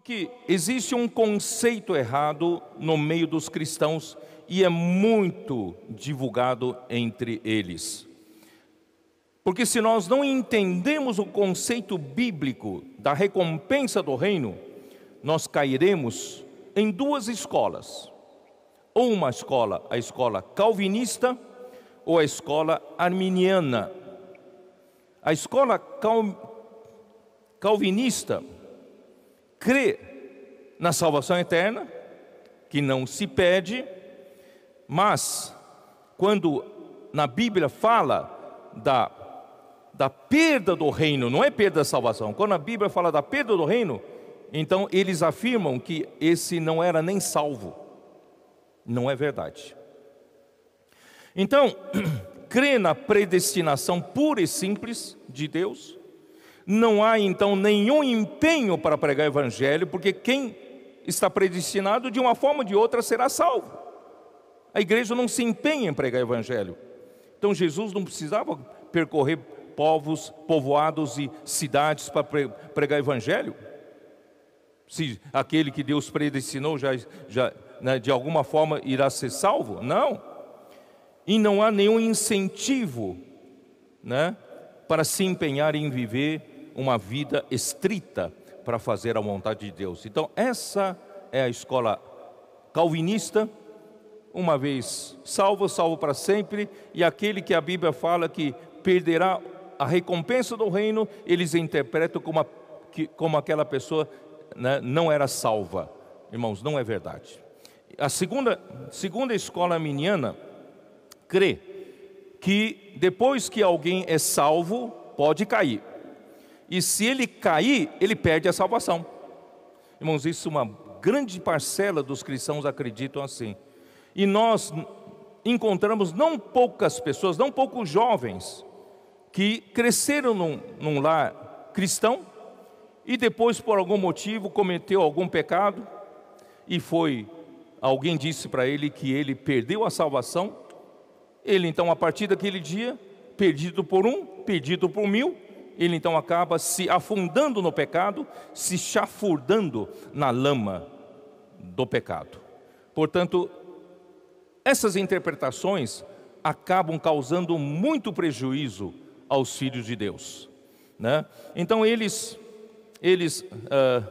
que existe um conceito errado no meio dos cristãos e é muito divulgado entre eles. Porque se nós não entendemos o conceito bíblico da recompensa do reino, nós cairemos em duas escolas. Ou uma escola, a escola calvinista ou a escola arminiana. A escola cal... calvinista crê na salvação eterna, que não se pede, mas quando na Bíblia fala da, da perda do reino, não é perda da salvação, quando a Bíblia fala da perda do reino, então eles afirmam que esse não era nem salvo. Não é verdade. Então, crê na predestinação pura e simples de Deus, não há então nenhum empenho para pregar o evangelho, porque quem está predestinado de uma forma ou de outra será salvo. A igreja não se empenha em pregar o evangelho. Então Jesus não precisava percorrer povos, povoados e cidades para pregar o evangelho. Se aquele que Deus predestinou já, já né, de alguma forma irá ser salvo? Não. E não há nenhum incentivo, né, para se empenhar em viver uma vida estrita para fazer a vontade de Deus. Então, essa é a escola calvinista, uma vez salvo, salvo para sempre, e aquele que a Bíblia fala que perderá a recompensa do reino, eles interpretam como, a, que, como aquela pessoa né, não era salva. Irmãos, não é verdade. A segunda, segunda escola miniana crê que depois que alguém é salvo, pode cair. E se ele cair, ele perde a salvação. Irmãos, isso é uma grande parcela dos cristãos acreditam assim. E nós encontramos não poucas pessoas, não poucos jovens, que cresceram num, num lar cristão e depois, por algum motivo, cometeu algum pecado e foi. Alguém disse para ele que ele perdeu a salvação. Ele, então, a partir daquele dia, perdido por um, perdido por mil, ele então acaba se afundando no pecado, se chafurdando na lama do pecado. Portanto, essas interpretações acabam causando muito prejuízo aos filhos de Deus. Né? Então eles, eles ah,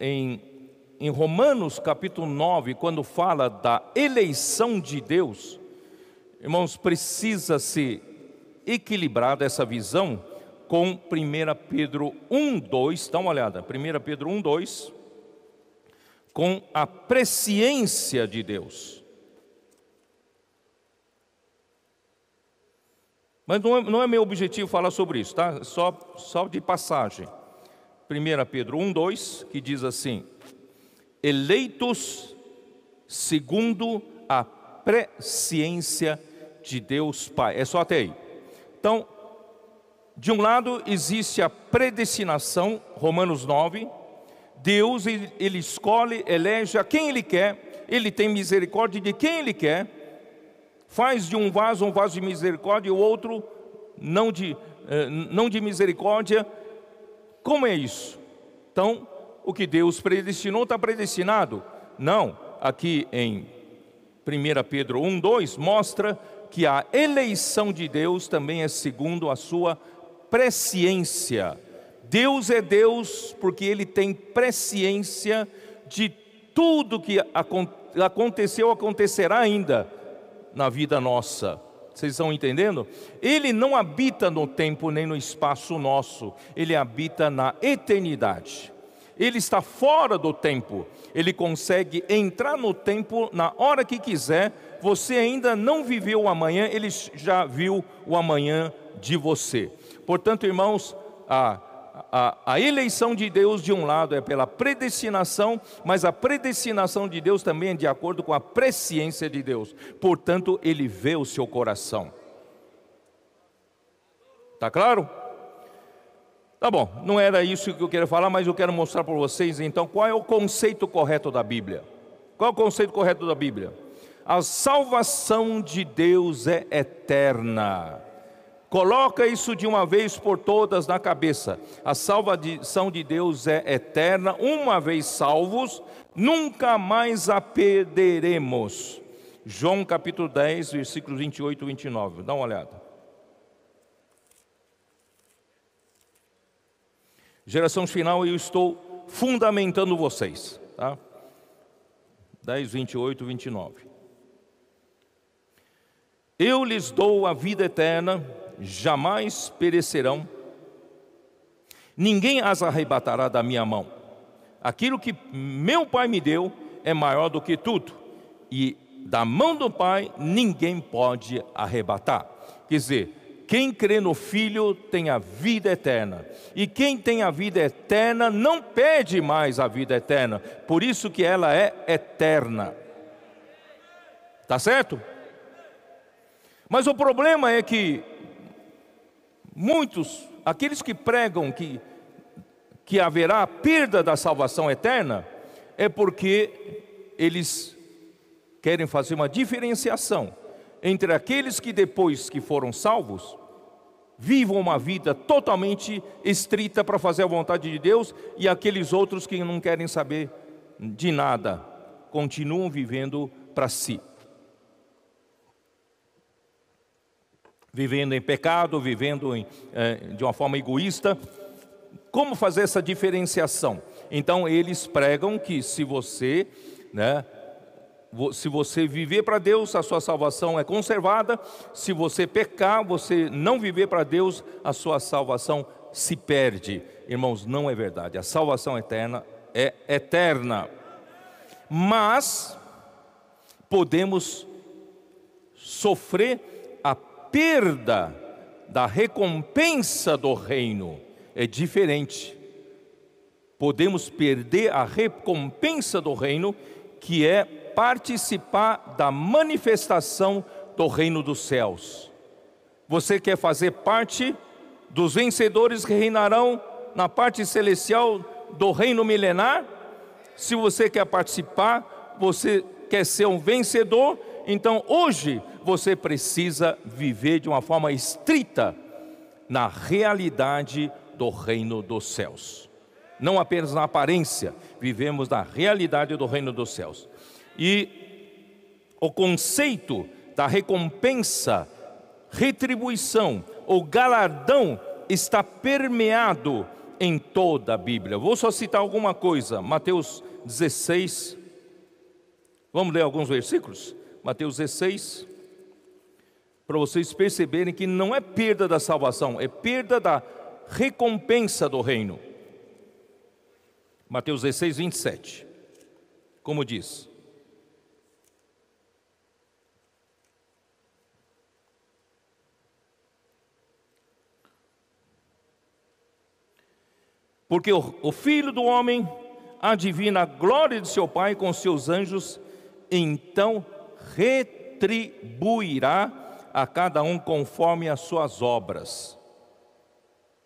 em, em Romanos capítulo 9, quando fala da eleição de Deus, irmãos, precisa se equilibrar dessa visão com 1 Pedro 1, 2, dá uma olhada, 1 Pedro 1, 2, com a presciência de Deus. Mas não é, não é meu objetivo falar sobre isso, tá? Só, só de passagem. 1 Pedro 1, 2, que diz assim: Eleitos segundo a presciência de Deus Pai. É só até aí. Então, de um lado existe a predestinação, Romanos 9, Deus ele escolhe, elege a quem ele quer, ele tem misericórdia de quem ele quer, faz de um vaso um vaso de misericórdia e o outro não de, eh, não de misericórdia. Como é isso? Então, o que Deus predestinou está predestinado? Não. Aqui em 1 Pedro 1, 2 mostra que a eleição de Deus também é segundo a sua presciência. Deus é Deus porque ele tem presciência de tudo que aconteceu, acontecerá ainda na vida nossa. Vocês estão entendendo? Ele não habita no tempo nem no espaço nosso, ele habita na eternidade. Ele está fora do tempo, ele consegue entrar no tempo na hora que quiser. Você ainda não viveu o amanhã, ele já viu o amanhã de você. Portanto, irmãos, a, a, a, eleição de Deus, de um lado, é pela predestinação, mas a predestinação de Deus também é de acordo com a presciência de Deus. Portanto, ele vê o seu coração. Tá claro? Tá bom, não era isso que eu queria falar, mas eu quero mostrar para vocês então qual é o conceito correto da Bíblia. Qual é o conceito correto da Bíblia? A salvação de Deus é eterna. Coloca isso de uma vez por todas na cabeça. A salvação de Deus é eterna, uma vez salvos, nunca mais a perderemos. João capítulo 10, versículos 28 e 29. Dá uma olhada. Geração final, eu estou fundamentando vocês. Tá? 10, 28 e 29. Eu lhes dou a vida eterna jamais perecerão, ninguém as arrebatará da minha mão. Aquilo que meu Pai me deu é maior do que tudo, e da mão do Pai ninguém pode arrebatar. Quer dizer, quem crê no Filho tem a vida eterna, e quem tem a vida eterna não pede mais a vida eterna, por isso que ela é eterna. Tá certo? Mas o problema é que muitos, aqueles que pregam que, que haverá perda da salvação eterna, é porque eles querem fazer uma diferenciação entre aqueles que depois que foram salvos, vivam uma vida totalmente estrita para fazer a vontade de Deus e aqueles outros que não querem saber de nada, continuam vivendo para si. vivendo em pecado, vivendo em, eh, de uma forma egoísta. Como fazer essa diferenciação? Então eles pregam que se você, né, se você viver para Deus, a sua salvação é conservada. Se você pecar, você não viver para Deus, a sua salvação se perde. Irmãos, não é verdade. A salvação eterna é eterna. Mas podemos sofrer perda da recompensa do reino é diferente. Podemos perder a recompensa do reino, que é participar da manifestação do reino dos céus. Você quer fazer parte dos vencedores que reinarão na parte celestial do reino milenar? Se você quer participar, você quer ser um vencedor, então hoje você precisa viver de uma forma estrita na realidade do reino dos céus. Não apenas na aparência, vivemos na realidade do reino dos céus. E o conceito da recompensa, retribuição ou galardão está permeado em toda a Bíblia. Vou só citar alguma coisa. Mateus 16. Vamos ler alguns versículos? Mateus 16 para vocês perceberem que não é perda da salvação, é perda da recompensa do reino. Mateus 16, 27. Como diz? Porque o, filho do homem adivina a glória de seu pai com seus anjos, então retribuirá a cada um conforme as suas obras.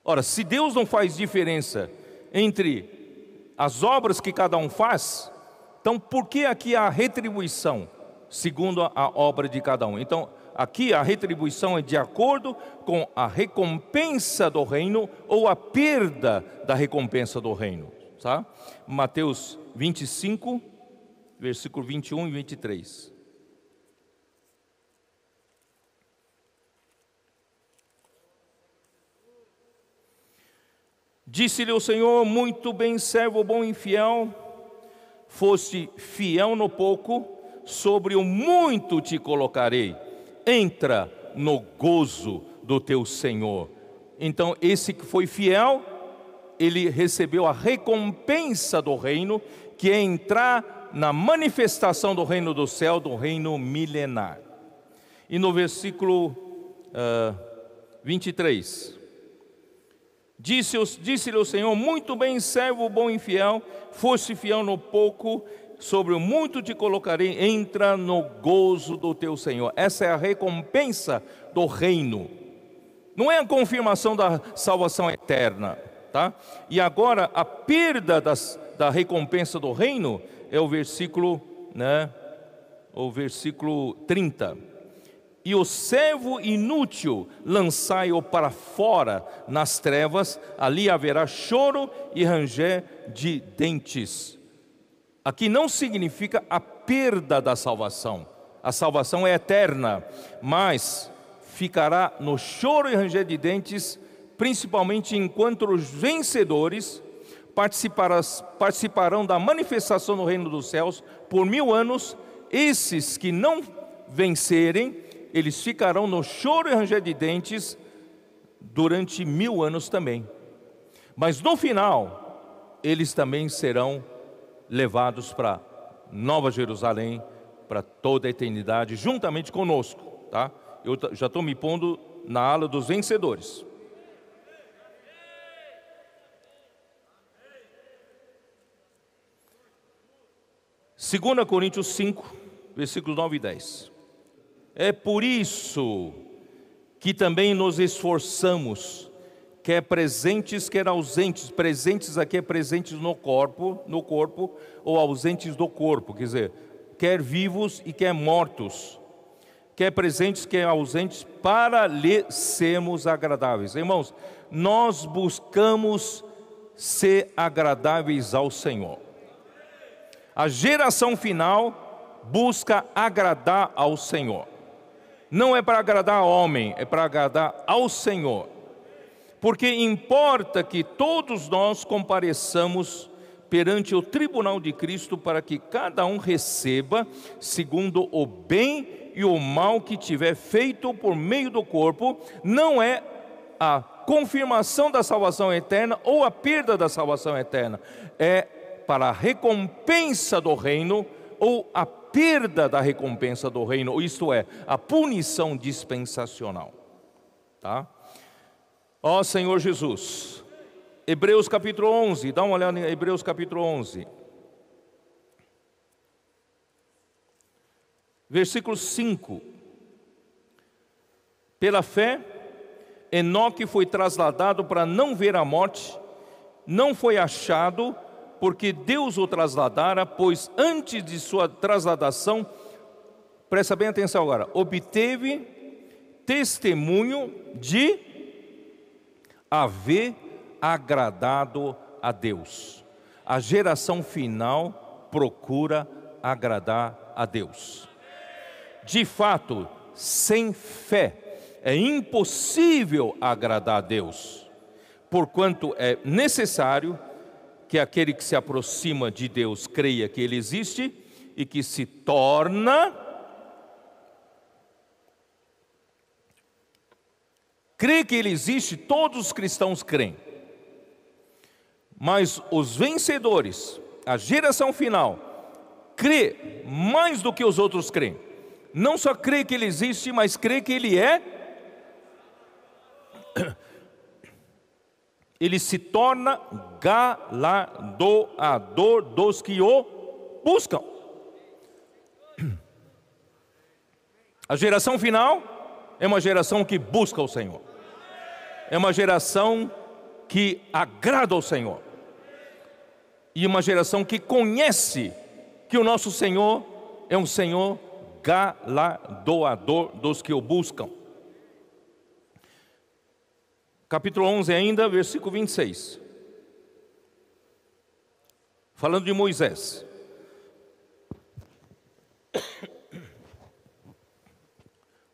Ora, se Deus não faz diferença entre as obras que cada um faz, então por que aqui a retribuição segundo a obra de cada um? Então, aqui a retribuição é de acordo com a recompensa do reino ou a perda da recompensa do reino, tá? Mateus 25, versículo 21 e 23. Disse-lhe o Senhor: Muito bem, servo bom e fiel, foste fiel no pouco, sobre o muito te colocarei. Entra no gozo do teu Senhor. Então, esse que foi fiel, ele recebeu a recompensa do reino, que é entrar na manifestação do reino do céu, do reino milenar. E no versículo uh, ah, 23. Disse-lhe disse o Senhor: Muito bem, servo bom e fiel, foste fiel no pouco, sobre o muito te colocarei, entra no gozo do teu Senhor. Essa é a recompensa do reino. Não é a confirmação da salvação eterna, tá? E agora a perda das, da recompensa do reino é o versículo, né? É o versículo 30 e o servo inútil lançai-o para fora nas trevas, ali haverá choro e ranger de dentes. Aqui não significa a perda da salvação, a salvação é eterna, mas ficará no choro e ranger de dentes, principalmente enquanto os vencedores participarão da manifestação no reino dos céus por mil anos, esses que não vencerem eles ficarão no choro e ranger de dentes durante mil anos também. Mas no final, eles também serão levados para Nova Jerusalém, para toda a eternidade, juntamente conosco. Tá? Eu já estou me pondo na ala dos vencedores. Segunda Coríntios 5, versículos 9 e 10. É por isso que também nos esforçamos, quer é presentes, quer é ausentes. Presentes aqui é presentes no corpo, no corpo ou ausentes do corpo, quer dizer, quer vivos e quer mortos. Quer é presentes, quer ausentes, para lhe sermos agradáveis. Irmãos, nós buscamos ser agradáveis ao Senhor. A geração final busca agradar ao Senhor não é para agradar homem, é para agradar ao Senhor. Porque importa que todos nós compareçamos perante o tribunal de Cristo para que cada um receba segundo o bem e o mal que tiver feito por meio do corpo, não é a confirmação da salvação eterna ou a perda da salvação eterna, é para a recompensa do reino ou a perda da recompensa do reino, isto é, a punição dispensacional. Tá? Ó Senhor Jesus, Hebreus capítulo 11, dá uma olhada em Hebreus capítulo 11. Versículo 5. Pela fé, Enoque foi trasladado para não ver a morte, não foi achado porque Deus o trasladara, pois antes de sua trasladação, presta bem atenção agora, obteve testemunho de haver agradado a Deus. A geração final procura agradar a Deus. De fato, sem fé é impossível agradar a Deus, porquanto é necessário que aquele que se aproxima de Deus creia que Ele existe e que se torna crê que Ele existe, todos os cristãos creem. Mas os vencedores, a geração final, crê mais do que os outros creem. Não só crê que Ele existe, mas crê que Ele é ele se torna galardoador dos que o buscam. A geração final é uma geração que busca o Senhor, é uma geração que agrada ao Senhor, e uma geração que conhece que o nosso Senhor é um Senhor galardoador dos que o buscam capítulo 11 ainda, versículo 26. Falando de Moisés.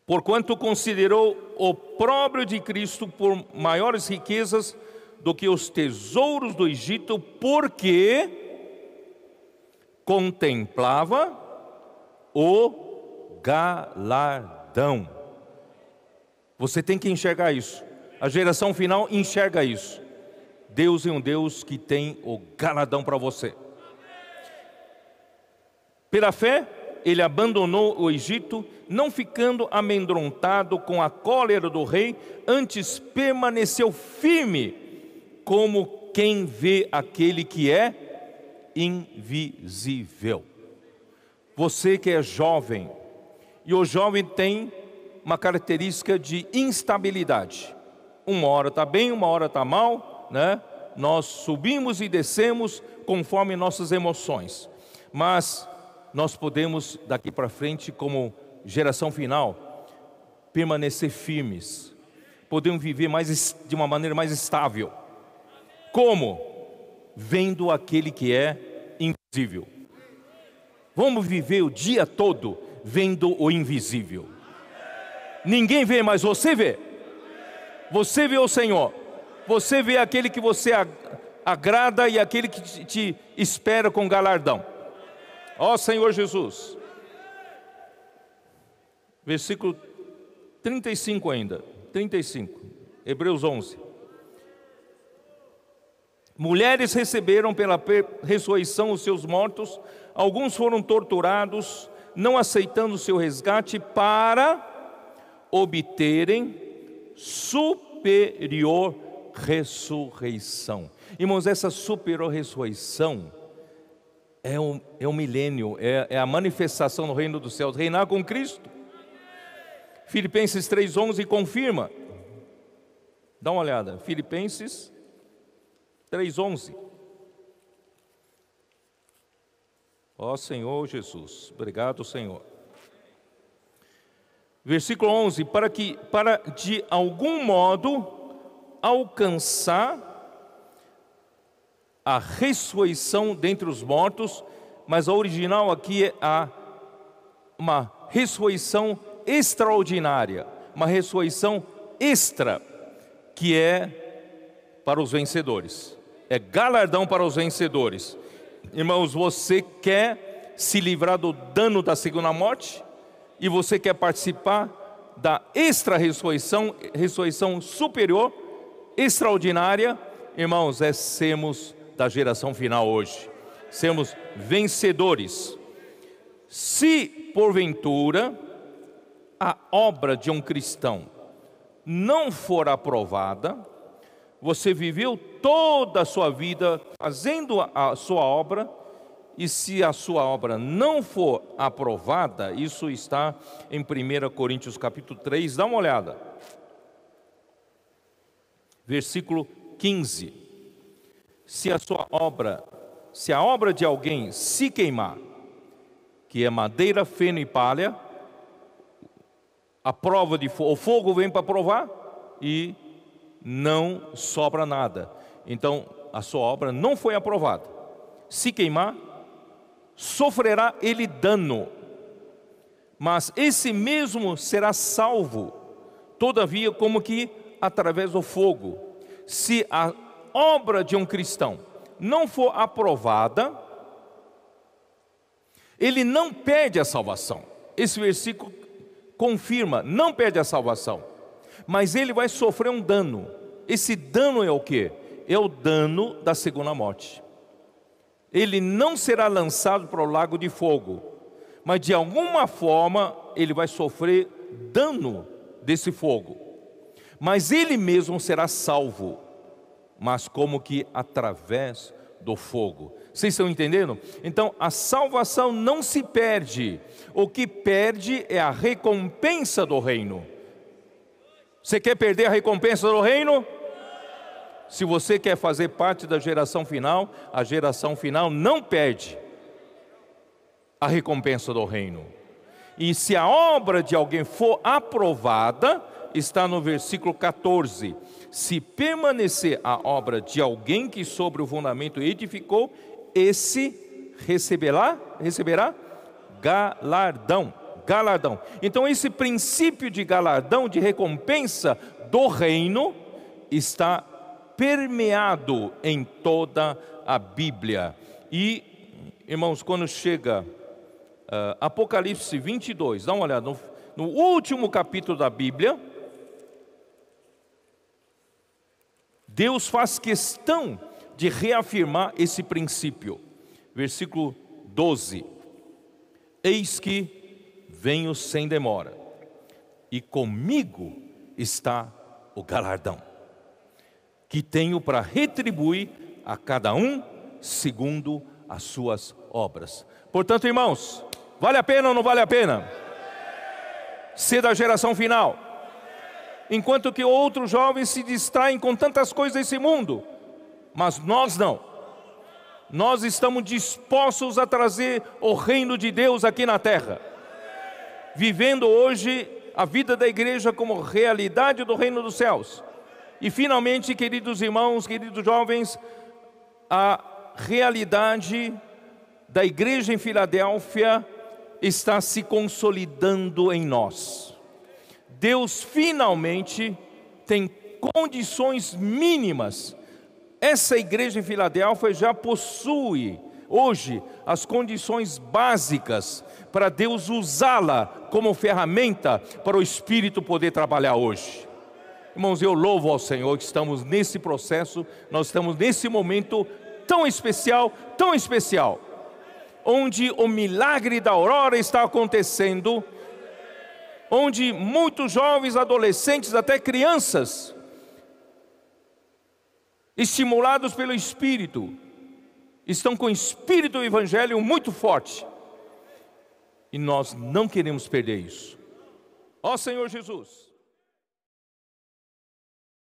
Porquanto considerou o próprio de Cristo por maiores riquezas do que os tesouros do Egito, porque contemplava o galardão. Você tem que enxergar isso. A geração final enxerga isso. Deus é um Deus que tem o galadão para você. Pela fé, ele abandonou o Egito, não ficando amedrontado com a cólera do rei, antes permaneceu firme, como quem vê aquele que é invisível. Você que é jovem, e o jovem tem uma característica de instabilidade uma hora está bem, uma hora está mal, né? Nós subimos e descemos conforme nossas emoções. Mas nós podemos daqui para frente como geração final permanecer firmes. Podemos viver mais de uma maneira mais estável. Como? Vendo aquele que é invisível. Vamos viver o dia todo vendo o invisível. Ninguém vê, mas você vê. Você vê o Senhor. Você vê aquele que você agrada e aquele que te espera com galardão. Ó Senhor Jesus. Versículo 35 ainda. 35. Hebreus 11. Mulheres receberam pela ressurreição os seus mortos, alguns foram torturados, não aceitando o seu resgate, para obterem superior ressurreição. Irmãos, essa superior ressurreição é um, é um milênio, é, é a manifestação no reino dos céus, reinar com Cristo. Filipenses 3,11 confirma. Dá uma olhada, Filipenses 3,11. Ó Senhor Jesus, obrigado, Senhor. Versículo 11: para que para de algum modo alcançar a ressurreição dentre os mortos, mas a original aqui é a, uma ressurreição extraordinária, uma ressurreição extra, que é para os vencedores, é galardão para os vencedores. Irmãos, você quer se livrar do dano da segunda morte? e você quer participar da extra-ressurreição, ressurreição superior, extraordinária, irmãos, é sermos da geração final hoje, sermos vencedores. Se porventura a obra de um cristão não for aprovada, você viveu toda a sua vida fazendo a sua obra, e se a sua obra não for aprovada, isso está em 1 Coríntios capítulo 3, dá uma olhada. Versículo 15. Se a sua obra, se a obra de alguém se queimar, que é madeira, feno e palha, a prova de fogo, o fogo vem para provar e não sobra nada. Então, a sua obra não foi aprovada. Se queimar, sofrerá ele dano, mas esse mesmo será salvo, todavia, como que através do fogo. Se a obra de um cristão não for aprovada, ele não perde a salvação. Esse versículo confirma, não perde a salvação, mas ele vai sofrer um dano. Esse dano é o que? É o dano da segunda morte ele não será lançado para o lago de fogo, mas de alguma forma ele vai sofrer dano desse fogo. Mas ele mesmo será salvo, mas como que através do fogo. Vocês estão entendendo? Então, a salvação não se perde. O que perde é a recompensa do reino. Você quer perder a recompensa do reino? Se você quer fazer parte da geração final, a geração final não perde a recompensa do reino. E se a obra de alguém for aprovada, está no versículo 14: se permanecer a obra de alguém que sobre o fundamento edificou, esse receberá, receberá galardão. Galardão. Então, esse princípio de galardão, de recompensa do reino, está permeado em toda a Bíblia. E, irmãos, quando chega uh, Apocalipse 22, dá uma olhada, no, no último capítulo da Bíblia, Deus faz questão de reafirmar esse princípio. Versículo 12: Eis que venho sem demora, e comigo está o galardão que tenho para retribuir a cada um segundo as suas obras. Portanto, irmãos, vale a pena ou não vale a pena? Ser da geração final. Enquanto que outros jovens se distraem com tantas coisas desse mundo, mas nós não. Nós estamos dispostos a trazer o reino de Deus aqui na terra. Vivendo hoje a vida da igreja como realidade do reino dos céus e finalmente, queridos irmãos, queridos jovens, a realidade da igreja em Filadélfia está se consolidando em nós. Deus finalmente tem condições mínimas. Essa igreja em Filadélfia já possui hoje as condições básicas para Deus usá-la como ferramenta para o Espírito poder trabalhar hoje. Irmãos, eu louvo ao Senhor que estamos nesse processo, nós estamos nesse momento tão especial, tão especial, onde o milagre da aurora está acontecendo, onde muitos jovens, adolescentes, até crianças, estimulados pelo Espírito, estão com o Espírito do Evangelho muito forte. E nós não queremos perder isso. Ó Senhor Jesus.